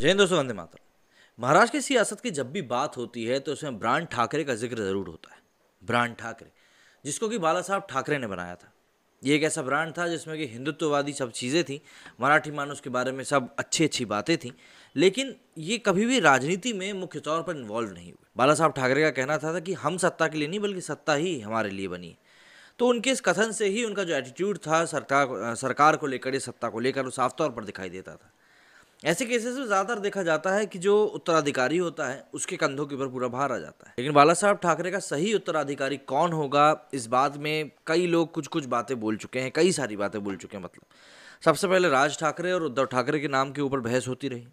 जय हिंद दोस्तों वंदे मातर महाराष्ट्र की सियासत की जब भी बात होती है तो उसमें ब्रांड ठाकरे का जिक्र ज़रूर होता है ब्रांड ठाकरे जिसको कि बाला साहब ठाकरे ने बनाया था ये एक ऐसा ब्रांड था जिसमें कि हिंदुत्ववादी सब चीज़ें थी मराठी मानुस के बारे में सब अच्छी अच्छी बातें थीं लेकिन ये कभी भी राजनीति में मुख्य तौर पर इन्वॉल्व नहीं हुए बाला साहब ठाकरे का कहना था, था कि हम सत्ता के लिए नहीं बल्कि सत्ता ही हमारे लिए बनी है तो उनके इस कथन से ही उनका जो एटीट्यूड था सरकार सरकार को लेकर या सत्ता को लेकर वो साफ तौर पर दिखाई देता था ऐसे केसेस में ज़्यादातर देखा जाता है कि जो उत्तराधिकारी होता है उसके कंधों के ऊपर पूरा भार आ जाता है लेकिन बाला साहब ठाकरे का सही उत्तराधिकारी कौन होगा इस बात में कई लोग कुछ कुछ बातें बोल चुके हैं कई सारी बातें बोल चुके हैं मतलब सबसे पहले राज ठाकरे और उद्धव ठाकरे के नाम के ऊपर बहस होती रही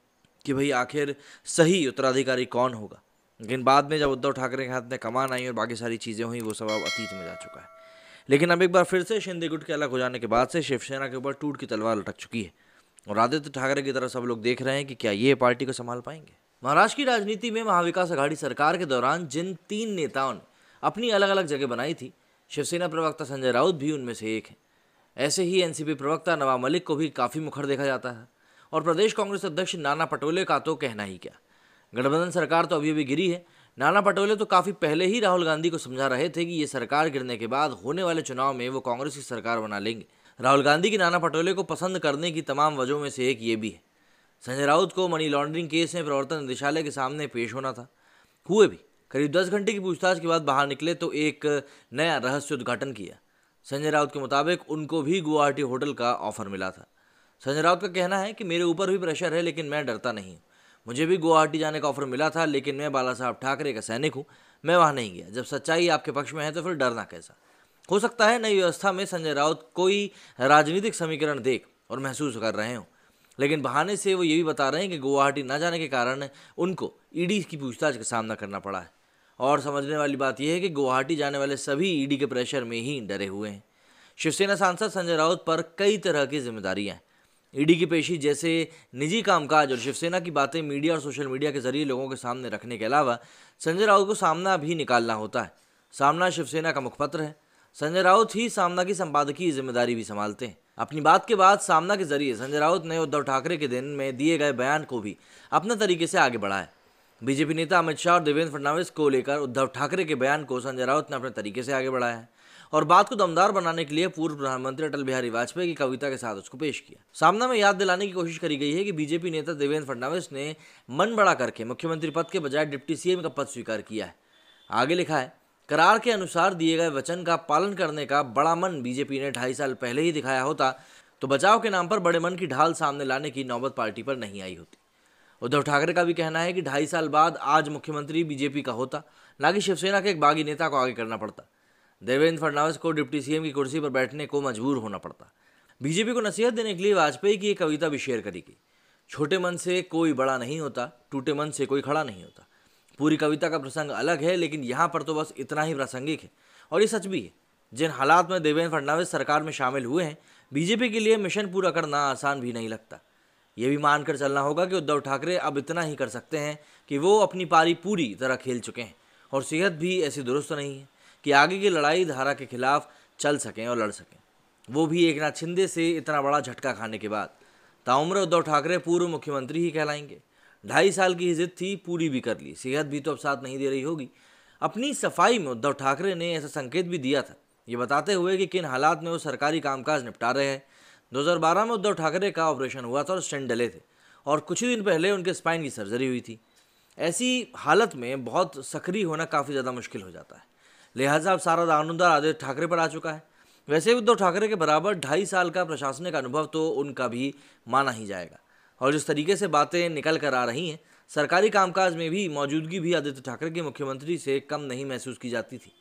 कि भाई आखिर सही उत्तराधिकारी कौन होगा लेकिन बाद में जब उद्धव ठाकरे के हाथ में कमान आई और बाकी सारी चीज़ें हुई वो सब अब अतीत में जा चुका है लेकिन अब एक बार फिर से शिंदे गुट के अलग हो जाने के बाद से शिवसेना के ऊपर टूट की तलवार लटक चुकी है और आदित्य ठाकरे की तरफ सब लोग देख रहे हैं कि क्या ये पार्टी को संभाल पाएंगे महाराष्ट्र की राजनीति में महाविकास अघाड़ी सरकार के दौरान जिन तीन नेताओं ने अपनी अलग अलग जगह बनाई थी शिवसेना प्रवक्ता संजय राउत भी उनमें से एक हैं ऐसे ही एनसीपी प्रवक्ता नवाब मलिक को भी काफ़ी मुखर देखा जाता है और प्रदेश कांग्रेस अध्यक्ष नाना पटोले का तो कहना ही क्या गठबंधन सरकार तो अभी अभी गिरी है नाना पटोले तो काफ़ी पहले ही राहुल गांधी को समझा रहे थे कि ये सरकार गिरने के बाद होने वाले चुनाव में वो कांग्रेस की सरकार बना लेंगे राहुल गांधी की नाना पटोले को पसंद करने की तमाम वजहों में से एक ये भी है संजय राउत को मनी लॉन्ड्रिंग केस में प्रवर्तन निदेशालय के सामने पेश होना था हुए भी करीब दस घंटे की पूछताछ के बाद बाहर निकले तो एक नया रहस्य उद्घाटन किया संजय राउत के मुताबिक उनको भी गुवाहाटी होटल का ऑफर मिला था संजय राउत का कहना है कि मेरे ऊपर भी प्रेशर है लेकिन मैं डरता नहीं मुझे भी गुवाहाटी जाने का ऑफर मिला था लेकिन मैं बाला साहब ठाकरे का सैनिक हूँ मैं वहाँ नहीं गया जब सच्चाई आपके पक्ष में है तो फिर डरना कैसा हो सकता है नई व्यवस्था में संजय राउत कोई राजनीतिक समीकरण देख और महसूस कर रहे हों लेकिन बहाने से वो ये भी बता रहे हैं कि गुवाहाटी ना जाने के कारण उनको ईडी की पूछताछ का सामना करना पड़ा है और समझने वाली बात यह है कि गुवाहाटी जाने वाले सभी ईडी के प्रेशर में ही डरे हुए हैं शिवसेना सांसद संजय राउत पर कई तरह की जिम्मेदारियाँ हैं ईडी की पेशी जैसे निजी कामकाज और शिवसेना की बातें मीडिया और सोशल मीडिया के जरिए लोगों के सामने रखने के अलावा संजय राउत को सामना भी निकालना होता है सामना शिवसेना का मुखपत्र है संजय राउत ही सामना की संपादकीय जिम्मेदारी भी संभालते हैं अपनी बात के बाद सामना के जरिए संजय राउत ने उद्धव ठाकरे के दिन में दिए गए बयान को भी अपने तरीके से आगे बढ़ाया बीजेपी नेता अमित शाह और देवेंद्र फडणवीस को लेकर उद्धव ठाकरे के बयान को संजय राउत ने अपने तरीके से आगे बढ़ाया है और बात को दमदार बनाने के लिए पूर्व प्रधानमंत्री अटल बिहारी वाजपेयी की कविता के साथ उसको पेश किया सामना में याद दिलाने की कोशिश करी गई है कि बीजेपी नेता देवेंद्र फडणवीस ने मन बड़ा करके मुख्यमंत्री पद के बजाय डिप्टी सीएम का पद स्वीकार किया है आगे लिखा है करार के अनुसार दिए गए वचन का पालन करने का बड़ा मन बीजेपी ने ढाई साल पहले ही दिखाया होता तो बचाव के नाम पर बड़े मन की ढाल सामने लाने की नौबत पार्टी पर नहीं आई होती उद्धव ठाकरे का भी कहना है कि ढाई साल बाद आज मुख्यमंत्री बीजेपी का होता ना कि शिवसेना के एक बागी नेता को आगे करना पड़ता देवेंद्र फडणवीस को डिप्टी सीएम की कुर्सी पर बैठने को मजबूर होना पड़ता बीजेपी को नसीहत देने के लिए वाजपेयी की एक कविता भी शेयर करी गई छोटे मन से कोई बड़ा नहीं होता टूटे मन से कोई खड़ा नहीं होता पूरी कविता का प्रसंग अलग है लेकिन यहाँ पर तो बस इतना ही प्रासंगिक है और ये सच भी है जिन हालात में देवेंद्र फडणवीस सरकार में शामिल हुए हैं बीजेपी के लिए मिशन पूरा करना आसान भी नहीं लगता ये भी मानकर चलना होगा कि उद्धव ठाकरे अब इतना ही कर सकते हैं कि वो अपनी पारी पूरी तरह खेल चुके हैं और सेहत भी ऐसी दुरुस्त नहीं है कि आगे की लड़ाई धारा के खिलाफ चल सकें और लड़ सकें वो भी एक नाथ शिंदे से इतना बड़ा झटका खाने के बाद ताउम्र उद्धव ठाकरे पूर्व मुख्यमंत्री ही कहलाएंगे ढाई साल की हिजत थी पूरी भी कर ली सेहत भी तो अब साथ नहीं दे रही होगी अपनी सफाई में उद्धव ठाकरे ने ऐसा संकेत भी दिया था ये बताते हुए कि किन हालात में वो सरकारी कामकाज निपटा रहे हैं 2012 में उद्धव ठाकरे का ऑपरेशन हुआ था और स्टेंट डले थे और कुछ ही दिन पहले उनके स्पाइन की सर्जरी हुई थी ऐसी हालत में बहुत सक्रिय होना काफ़ी ज़्यादा मुश्किल हो जाता है लिहाजा अब सारा दानुदार आदित्य ठाकरे पर आ चुका है वैसे उद्धव ठाकरे के बराबर ढाई साल का प्रशासनिक अनुभव तो उनका भी माना ही जाएगा और जिस तरीके से बातें निकल कर आ रही हैं सरकारी कामकाज में भी मौजूदगी भी आदित्य ठाकरे के मुख्यमंत्री से कम नहीं महसूस की जाती थी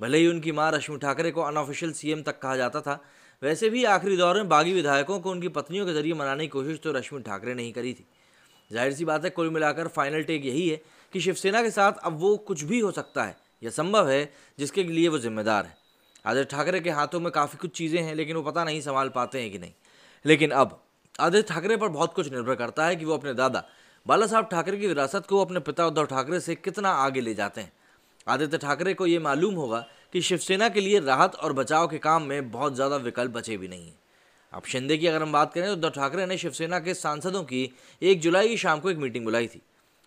भले ही उनकी मां रश्मि ठाकरे को अनऑफिशियल सीएम तक कहा जाता था वैसे भी आखिरी दौर में बागी विधायकों को उनकी पत्नियों के जरिए मनाने की कोशिश तो रश्मि ठाकरे ने ही करी थी जाहिर सी बात है कुल मिलाकर फाइनल टेक यही है कि शिवसेना के साथ अब वो कुछ भी हो सकता है यह संभव है जिसके लिए वो जिम्मेदार है आदित्य ठाकरे के हाथों में काफ़ी कुछ चीज़ें हैं लेकिन वो पता नहीं संभाल पाते हैं कि नहीं लेकिन अब आदित्य ठाकरे पर बहुत कुछ निर्भर करता है कि वो अपने दादा बाला साहब ठाकरे की विरासत को अपने पिता उद्धव ठाकरे से कितना आगे ले जाते हैं आदित्य ठाकरे को ये मालूम होगा कि शिवसेना के लिए राहत और बचाव के काम में बहुत ज़्यादा विकल्प बचे भी नहीं हैं अब शिंदे की अगर हम बात करें तो उद्धव ठाकरे ने शिवसेना के सांसदों की एक जुलाई की शाम को एक मीटिंग बुलाई थी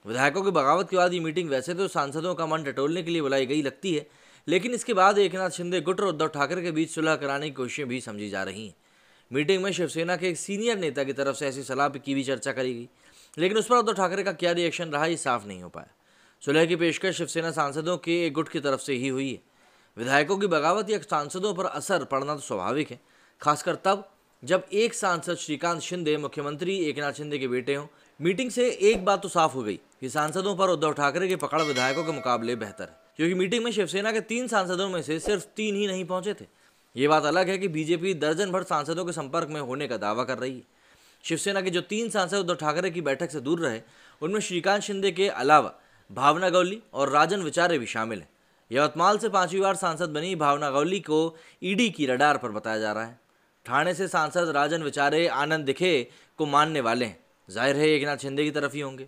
विधायकों की बगावत के बाद ये मीटिंग वैसे तो सांसदों का मन टटोलने के लिए बुलाई गई लगती है लेकिन इसके बाद एक नाथ शिंदे गुट और उद्धव ठाकरे के बीच सुलह कराने की कोशिशें भी समझी जा रही हैं मीटिंग में शिवसेना के एक सीनियर नेता की तरफ से ऐसी सलाह पर की भी चर्चा करी गई लेकिन उस पर उद्धव ठाकरे का क्या रिएक्शन रहा ये साफ नहीं हो पाया सुलह की पेशकश शिवसेना सांसदों के एक गुट की तरफ से ही हुई है विधायकों की बगावत या सांसदों पर असर पड़ना तो स्वाभाविक है खासकर तब जब एक सांसद श्रीकांत शिंदे मुख्यमंत्री एकनाथ शिंदे के बेटे हों मीटिंग से एक बात तो साफ हो गई कि सांसदों पर उद्धव ठाकरे की पकड़ विधायकों के मुकाबले बेहतर है क्योंकि मीटिंग में शिवसेना के तीन सांसदों में से सिर्फ तीन ही नहीं पहुंचे थे ये बात अलग है कि बीजेपी दर्जन भर सांसदों के संपर्क में होने का दावा कर रही है शिवसेना के जो तीन सांसद उद्धव ठाकरे की बैठक से दूर रहे उनमें श्रीकांत शिंदे के अलावा भावना गौली और राजन विचारे भी शामिल हैं यवतमाल से पांचवी बार सांसद बनी भावना गौली को ईडी की रडार पर बताया जा रहा है ठाणे से सांसद राजन विचारे आनंद दिखे को मानने वाले हैं जाहिर है एक नाथ शिंदे की तरफ ही होंगे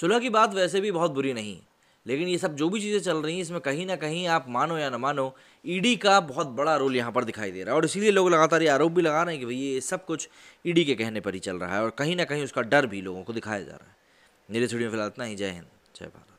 सुलह की बात वैसे भी बहुत बुरी नहीं है लेकिन ये सब जो भी चीज़ें चल रही हैं इसमें कहीं ना कहीं आप मानो या ना मानो ईडी e का बहुत बड़ा रोल यहाँ पर दिखाई दे रहा है और इसीलिए लोग लगातार ये आरोप भी लगा रहे हैं कि भाई ये सब कुछ ईडी e के कहने पर ही चल रहा है और कहीं ना कहीं उसका डर भी लोगों को दिखाया जा रहा है मेरे स्टूडियो फिलहाल इतना ही जय हिंद जय भारत